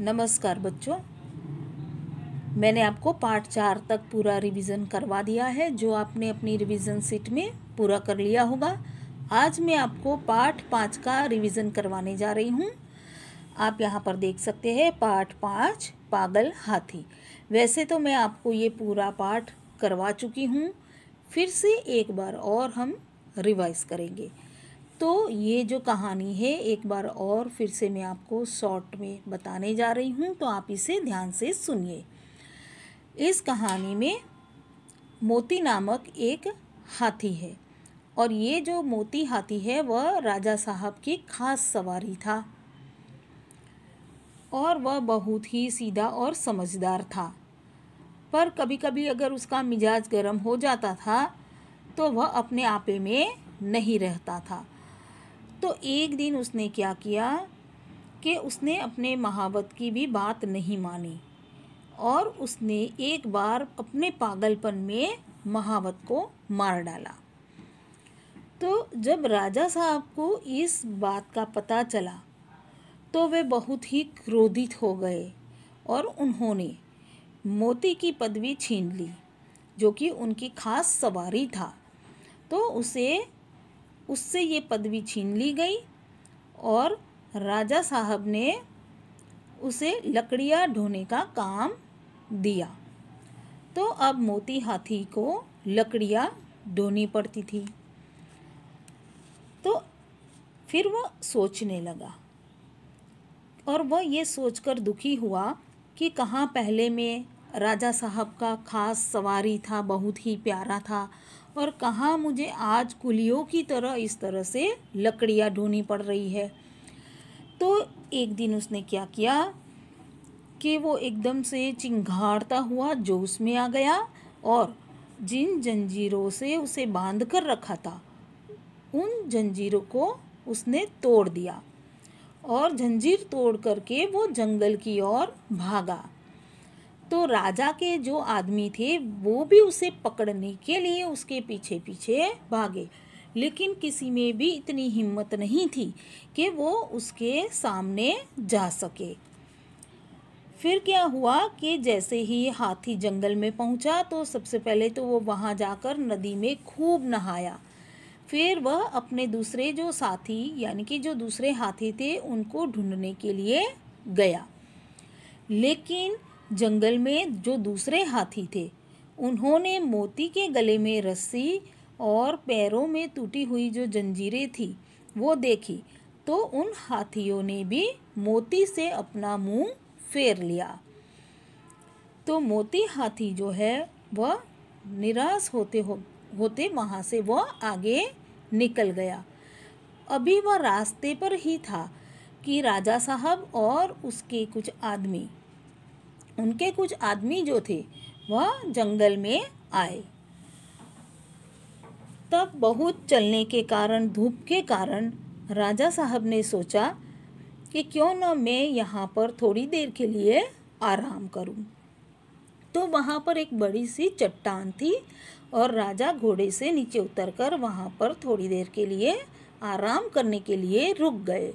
नमस्कार बच्चों मैंने आपको पार्ट चार तक पूरा रिवीजन करवा दिया है जो आपने अपनी रिवीजन सीट में पूरा कर लिया होगा आज मैं आपको पार्ट पाँच का रिवीजन करवाने जा रही हूँ आप यहाँ पर देख सकते हैं पार्ट पाँच पागल हाथी वैसे तो मैं आपको ये पूरा पाठ करवा चुकी हूँ फिर से एक बार और हम रिवाइज करेंगे दोस्तों ये जो कहानी है एक बार और फिर से मैं आपको शॉर्ट में बताने जा रही हूँ तो आप इसे ध्यान से सुनिए इस कहानी में मोती नामक एक हाथी है और ये जो मोती हाथी है वह राजा साहब की खास सवारी था और वह बहुत ही सीधा और समझदार था पर कभी कभी अगर उसका मिजाज गर्म हो जाता था तो वह अपने आपे में नहीं रहता था तो एक दिन उसने क्या किया कि उसने अपने महावत की भी बात नहीं मानी और उसने एक बार अपने पागलपन में महावत को मार डाला तो जब राजा साहब को इस बात का पता चला तो वे बहुत ही क्रोधित हो गए और उन्होंने मोती की पदवी छीन ली जो कि उनकी खास सवारी था तो उसे उससे ये पदवी छीन ली गई और राजा साहब ने उसे लकड़ियाँ ढोने का काम दिया तो अब मोती हाथी को लकड़ियाँ ढोनी पड़ती थी तो फिर वह सोचने लगा और वह ये सोचकर दुखी हुआ कि कहाँ पहले में राजा साहब का खास सवारी था बहुत ही प्यारा था और कहाँ मुझे आज कुलियों की तरह इस तरह से लकड़ियाँ ढोनी पड़ रही है तो एक दिन उसने क्या किया कि वो एकदम से चिंघाड़ता हुआ जोश में आ गया और जिन जंजीरों से उसे बांध कर रखा था उन जंजीरों को उसने तोड़ दिया और जंजीर तोड़ करके वो जंगल की ओर भागा तो राजा के जो आदमी थे वो भी उसे पकड़ने के लिए उसके पीछे पीछे भागे लेकिन किसी में भी इतनी हिम्मत नहीं थी कि वो उसके सामने जा सके फिर क्या हुआ कि जैसे ही हाथी जंगल में पहुंचा तो सबसे पहले तो वो वहाँ जाकर नदी में खूब नहाया फिर वह अपने दूसरे जो साथी यानी कि जो दूसरे हाथी थे उनको ढूंढने के लिए गया लेकिन जंगल में जो दूसरे हाथी थे उन्होंने मोती के गले में रस्सी और पैरों में टूटी हुई जो जंजीरें थी वो देखी तो उन हाथियों ने भी मोती से अपना मुंह फेर लिया तो मोती हाथी जो है वह निराश होते हो होते वहाँ से वह आगे निकल गया अभी वह रास्ते पर ही था कि राजा साहब और उसके कुछ आदमी उनके कुछ आदमी जो थे वह जंगल में आए तब बहुत चलने के कारण धूप के कारण राजा साहब ने सोचा कि क्यों न मैं यहाँ पर थोड़ी देर के लिए आराम करूँ तो वहाँ पर एक बड़ी सी चट्टान थी और राजा घोड़े से नीचे उतरकर वहाँ पर थोड़ी देर के लिए आराम करने के लिए रुक गए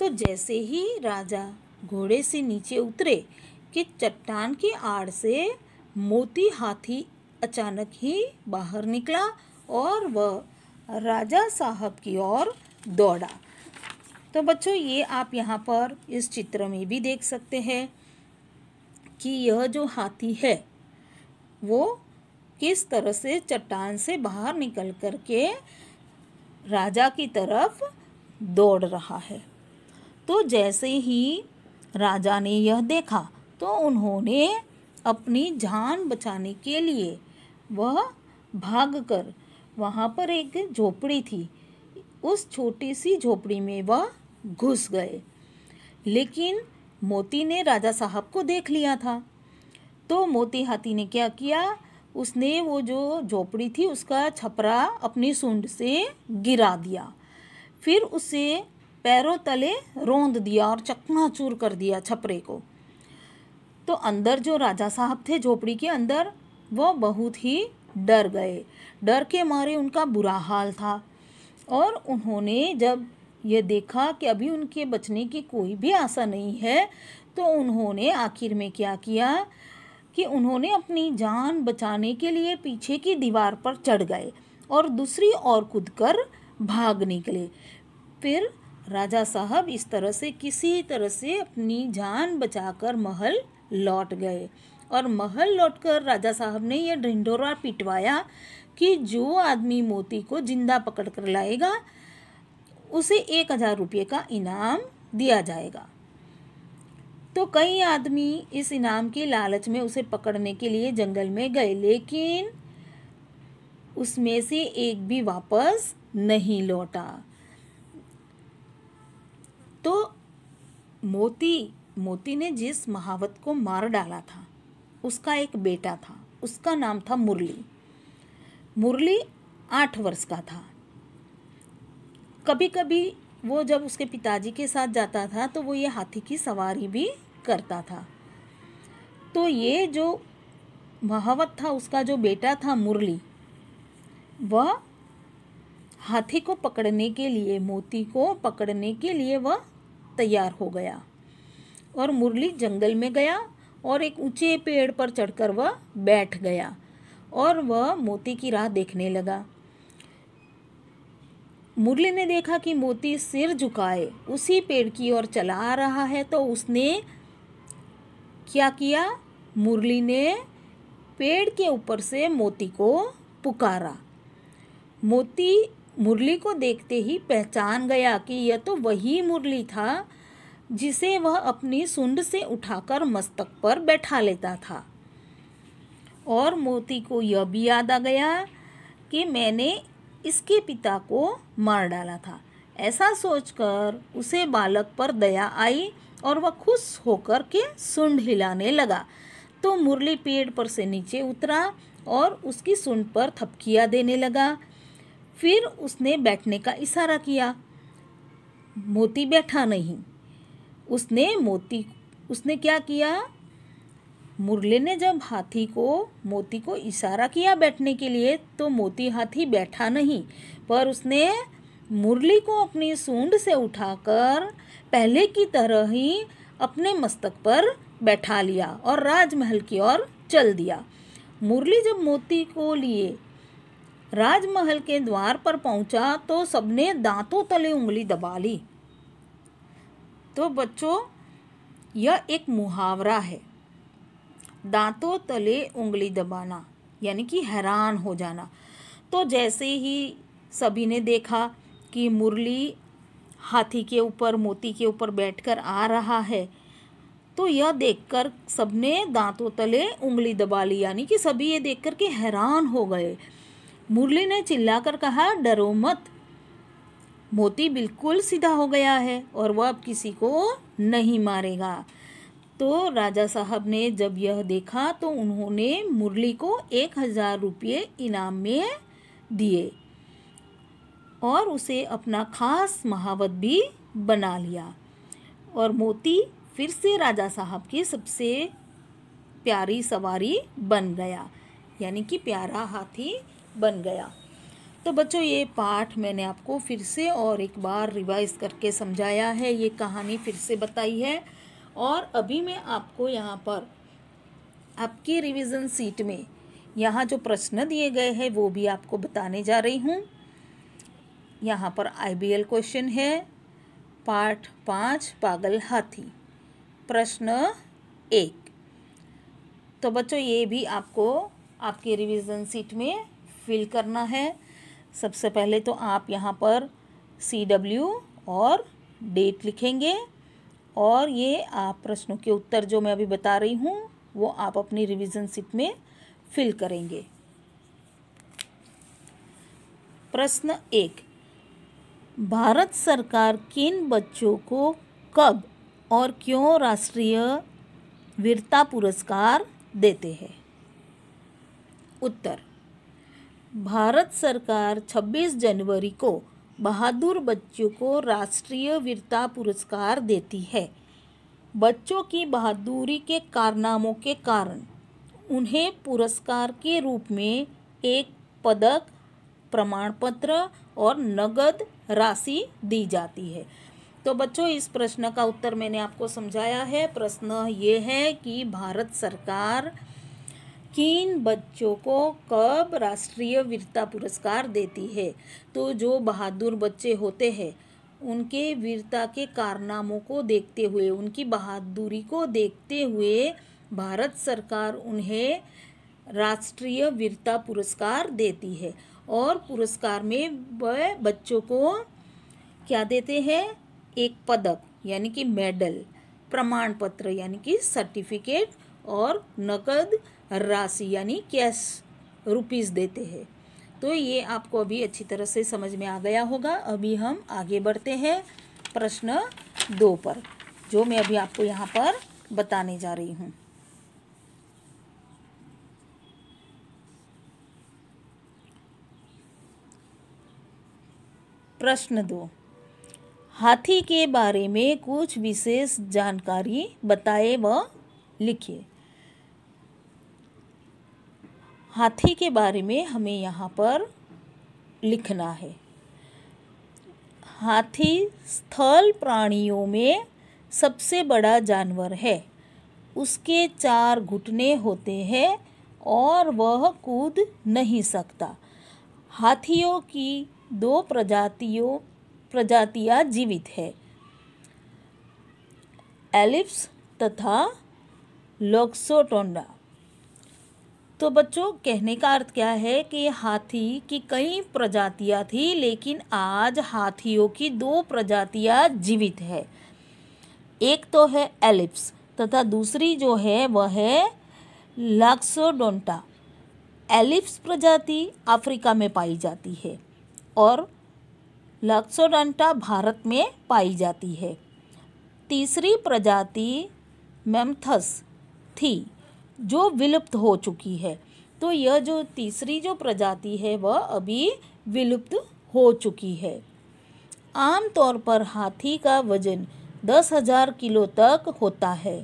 तो जैसे ही राजा घोड़े से नीचे उतरे कि चट्टान की आड़ से मोती हाथी अचानक ही बाहर निकला और वह राजा साहब की ओर दौड़ा तो बच्चों ये आप यहाँ पर इस चित्र में भी देख सकते हैं कि यह जो हाथी है वो किस तरह से चट्टान से बाहर निकल कर के राजा की तरफ दौड़ रहा है तो जैसे ही राजा ने यह देखा तो उन्होंने अपनी जान बचाने के लिए वह भाग कर वहाँ पर एक झोपड़ी थी उस छोटी सी झोपड़ी में वह घुस गए लेकिन मोती ने राजा साहब को देख लिया था तो मोती हाथी ने क्या किया उसने वो जो झोपड़ी थी उसका छपरा अपनी सूंड से गिरा दिया फिर उसे पैरों तले रोंद दिया और चकनाचूर कर दिया छपरे को तो अंदर जो राजा साहब थे झोपड़ी के अंदर वो बहुत ही डर गए डर के मारे उनका बुरा हाल था और उन्होंने जब ये देखा कि अभी उनके बचने की कोई भी आशा नहीं है तो उन्होंने आखिर में क्या किया कि उन्होंने अपनी जान बचाने के लिए पीछे की दीवार पर चढ़ गए और दूसरी ओर कूद कर भाग निकले फिर राजा साहब इस तरह से किसी तरह से अपनी जान बचाकर महल लौट गए और महल लौटकर राजा साहब ने यह ढिंडोरा पिटवाया कि जो आदमी मोती को जिंदा पकड़ कर लाएगा उसे एक हज़ार रुपये का इनाम दिया जाएगा तो कई आदमी इस इनाम के लालच में उसे पकड़ने के लिए जंगल में गए लेकिन उसमें से एक भी वापस नहीं लौटा तो मोती मोती ने जिस महावत को मार डाला था उसका एक बेटा था उसका नाम था मुरली मुरली आठ वर्ष का था कभी कभी वो जब उसके पिताजी के साथ जाता था तो वो ये हाथी की सवारी भी करता था तो ये जो महावत था उसका जो बेटा था मुरली वह हाथी को पकड़ने के लिए मोती को पकड़ने के लिए वह तैयार हो गया और मुरली जंगल में गया और एक ऊंचे पेड़ पर चढ़कर वह बैठ गया और वह मोती की राह देखने लगा मुरली ने देखा कि मोती सिर झुकाए उसी पेड़ की ओर चला आ रहा है तो उसने क्या किया मुरली ने पेड़ के ऊपर से मोती को पुकारा मोती मुरली को देखते ही पहचान गया कि यह तो वही मुरली था जिसे वह अपनी सुंड से उठाकर मस्तक पर बैठा लेता था और मोती को यह भी याद आ गया कि मैंने इसके पिता को मार डाला था ऐसा सोचकर उसे बालक पर दया आई और वह खुश होकर के सुंड हिलाने लगा तो मुरली पेड़ पर से नीचे उतरा और उसकी सुंड पर थपकिया देने लगा फिर उसने बैठने का इशारा किया मोती बैठा नहीं उसने मोती उसने क्या किया मुरले ने जब हाथी को मोती को इशारा किया बैठने के लिए तो मोती हाथी बैठा नहीं पर उसने मुरली को अपनी सूंड से उठाकर पहले की तरह ही अपने मस्तक पर बैठा लिया और राजमहल की ओर चल दिया मुरली जब मोती को लिए राजमहल के द्वार पर पहुंचा तो सबने दांतों तले उंगली दबा ली तो बच्चों यह एक मुहावरा है दांतों तले उंगली दबाना यानी कि हैरान हो जाना तो जैसे ही सभी ने देखा कि मुरली हाथी के ऊपर मोती के ऊपर बैठकर आ रहा है तो यह देखकर सबने दांतों तले उंगली दबा ली यानी कि सभी ये देखकर के हैरान हो गए मुरली ने चिल्लाकर कहा डरो मत मोती बिल्कुल सीधा हो गया है और वह अब किसी को नहीं मारेगा तो राजा साहब ने जब यह देखा तो उन्होंने मुरली को एक हज़ार रुपये इनाम में दिए और उसे अपना खास महावत भी बना लिया और मोती फिर से राजा साहब की सबसे प्यारी सवारी बन गया यानी कि प्यारा हाथी बन गया तो बच्चों ये पाठ मैंने आपको फिर से और एक बार रिवाइज करके समझाया है ये कहानी फिर से बताई है और अभी मैं आपको यहाँ पर आपकी रिवीजन सीट में यहाँ जो प्रश्न दिए गए हैं वो भी आपको बताने जा रही हूँ यहाँ पर आईबीएल क्वेश्चन है पाठ पाँच पागल हाथी प्रश्न एक तो बच्चों ये भी आपको आपके रिवीजन सीट में फिल करना है सबसे पहले तो आप यहाँ पर सी डब्ल्यू और डेट लिखेंगे और ये आप प्रश्नों के उत्तर जो मैं अभी बता रही हूँ वो आप अपनी रिविज़न सीट में फिल करेंगे प्रश्न एक भारत सरकार किन बच्चों को कब और क्यों राष्ट्रीय वीरता पुरस्कार देते हैं उत्तर भारत सरकार 26 जनवरी को बहादुर बच्चों को राष्ट्रीय वीरता पुरस्कार देती है बच्चों की बहादुरी के कारनामों के कारण उन्हें पुरस्कार के रूप में एक पदक प्रमाण पत्र और नगद राशि दी जाती है तो बच्चों इस प्रश्न का उत्तर मैंने आपको समझाया है प्रश्न ये है कि भारत सरकार किन बच्चों को कब राष्ट्रीय वीरता पुरस्कार देती है तो जो बहादुर बच्चे होते हैं उनके वीरता के कारनामों को देखते हुए उनकी बहादुरी को देखते हुए भारत सरकार उन्हें राष्ट्रीय वीरता पुरस्कार देती है और पुरस्कार में वह बच्चों को क्या देते हैं एक पदक यानी कि मेडल प्रमाण पत्र यानी कि सर्टिफिकेट और नकद राशि यानी कैश रुपीज़ देते हैं तो ये आपको अभी अच्छी तरह से समझ में आ गया होगा अभी हम आगे बढ़ते हैं प्रश्न दो पर जो मैं अभी आपको यहाँ पर बताने जा रही हूँ प्रश्न दो हाथी के बारे में कुछ विशेष जानकारी बताए व लिखिए हाथी के बारे में हमें यहाँ पर लिखना है हाथी स्थल प्राणियों में सबसे बड़ा जानवर है उसके चार घुटने होते हैं और वह कूद नहीं सकता हाथियों की दो प्रजातियों प्रजातियां जीवित है एलिप्स तथा लोक्सोटोंडा तो बच्चों कहने का अर्थ क्या है कि हाथी की कई प्रजातियां थी लेकिन आज हाथियों की दो प्रजातियां जीवित है एक तो है एलिप्स तथा दूसरी जो है वह है लक्सोडोंटा एलिप्स प्रजाति अफ्रीका में पाई जाती है और लक्सोडंटा भारत में पाई जाती है तीसरी प्रजाति मेमथस थी जो विलुप्त हो चुकी है तो यह जो तीसरी जो प्रजाति है वह अभी विलुप्त हो चुकी है आमतौर पर हाथी का वजन दस हजार किलो तक होता है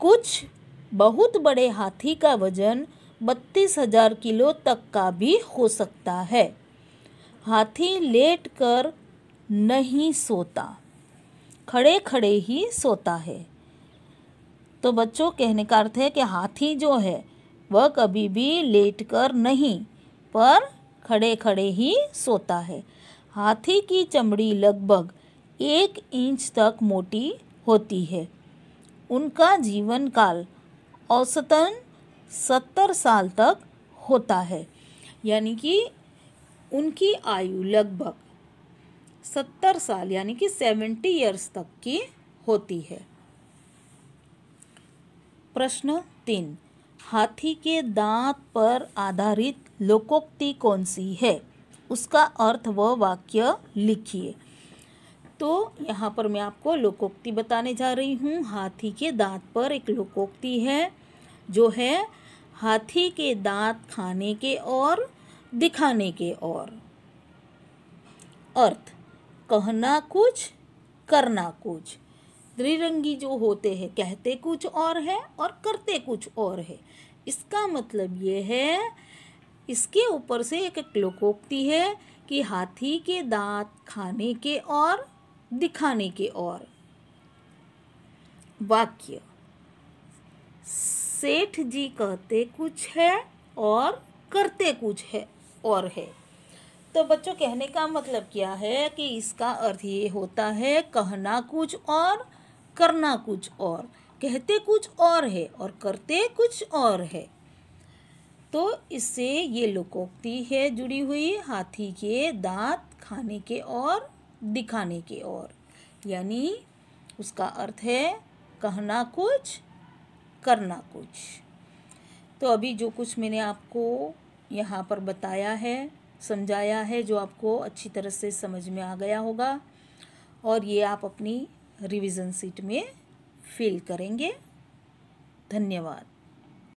कुछ बहुत बड़े हाथी का वजन बत्तीस हजार किलो तक का भी हो सकता है हाथी लेट कर नहीं सोता खड़े खड़े ही सोता है तो बच्चों कहने का अर्थ है कि हाथी जो है वह कभी भी लेट कर नहीं पर खड़े खड़े ही सोता है हाथी की चमड़ी लगभग एक इंच तक मोटी होती है उनका जीवन काल औसतन सत्तर साल तक होता है यानी कि उनकी आयु लगभग सत्तर साल यानी कि सेवेंटी ईयर्स तक की होती है प्रश्न तीन हाथी के दांत पर आधारित लोकोक्ति कौन सी है उसका अर्थ व वाक्य लिखिए तो यहाँ पर मैं आपको लोकोक्ति बताने जा रही हूँ हाथी के दांत पर एक लोकोक्ति है जो है हाथी के दांत खाने के और दिखाने के और अर्थ कहना कुछ करना कुछ त्रिरंगी जो होते हैं कहते कुछ और है और करते कुछ और है इसका मतलब ये है इसके ऊपर से एक लोकोक्ति है कि हाथी के दांत खाने के और दिखाने के और वाक्य सेठ जी कहते कुछ है और करते कुछ है और है तो बच्चों कहने का मतलब क्या है कि इसका अर्थ ये होता है कहना कुछ और करना कुछ और कहते कुछ और है और करते कुछ और है तो इससे ये लोकोक्ति है जुड़ी हुई हाथी के दांत खाने के और दिखाने के और यानी उसका अर्थ है कहना कुछ करना कुछ तो अभी जो कुछ मैंने आपको यहाँ पर बताया है समझाया है जो आपको अच्छी तरह से समझ में आ गया होगा और ये आप अपनी रिवीजन सीट में फिल करेंगे धन्यवाद